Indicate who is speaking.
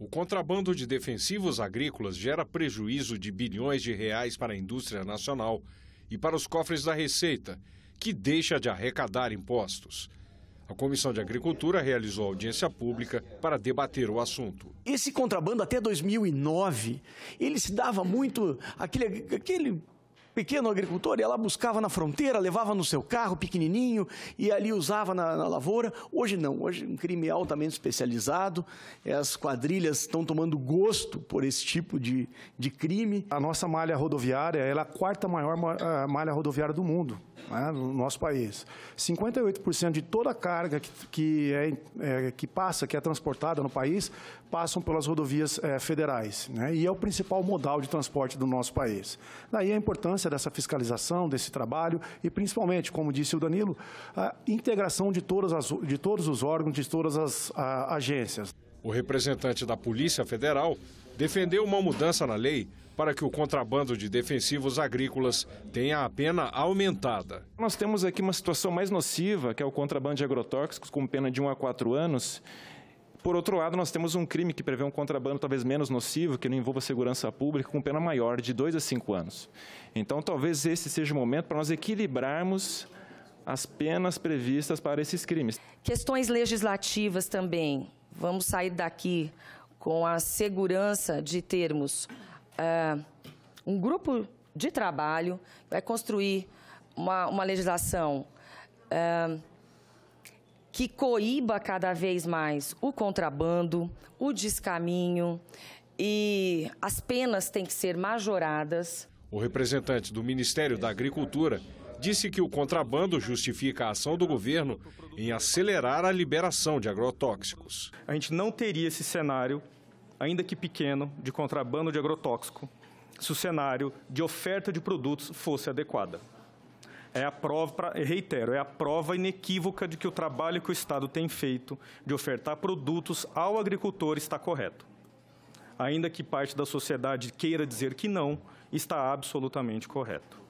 Speaker 1: O contrabando de defensivos agrícolas gera prejuízo de bilhões de reais para a indústria nacional e para os cofres da Receita, que deixa de arrecadar impostos. A Comissão de Agricultura realizou audiência pública para debater o assunto. Esse contrabando até 2009, ele se dava muito
Speaker 2: aquele aquele pequeno agricultor, e ela buscava na fronteira, levava no seu carro pequenininho e ali usava na, na lavoura. Hoje não, hoje é um crime altamente especializado,
Speaker 3: as quadrilhas estão tomando gosto por esse tipo de, de crime. A nossa malha rodoviária é a quarta maior malha rodoviária do mundo, né, no nosso país. 58% de toda a carga que, que, é, é, que passa, que é transportada no país, passam pelas rodovias é, federais, né, e é o principal modal de transporte do nosso país. Daí a importância importância dessa fiscalização, desse trabalho e, principalmente, como disse o Danilo, a integração de, todas as, de todos os órgãos, de todas as a, agências. O
Speaker 1: representante da Polícia Federal defendeu uma mudança na lei para que o contrabando de defensivos agrícolas tenha a pena aumentada.
Speaker 4: Nós temos aqui uma situação mais nociva, que é o contrabando de agrotóxicos, com pena de 1 a 4 anos. Por outro lado, nós temos um crime que prevê um contrabando talvez menos nocivo, que não envolva segurança pública, com pena maior, de dois a cinco anos. Então, talvez esse seja o momento para nós equilibrarmos as penas previstas para esses crimes.
Speaker 5: Questões legislativas também. Vamos sair daqui com a segurança de termos uh, um grupo de trabalho que vai construir uma, uma legislação uh, que coíba cada vez mais o contrabando, o descaminho e as penas têm que ser majoradas.
Speaker 1: O representante do Ministério da Agricultura disse que o contrabando justifica a ação do governo em acelerar a liberação de agrotóxicos. A gente não teria esse
Speaker 6: cenário, ainda que pequeno, de contrabando de agrotóxico se o cenário de oferta de produtos fosse adequada. É a prova, pra, reitero, é a prova inequívoca de que o trabalho que o Estado tem feito de ofertar produtos ao agricultor está correto. Ainda que parte da sociedade queira dizer que não, está absolutamente correto.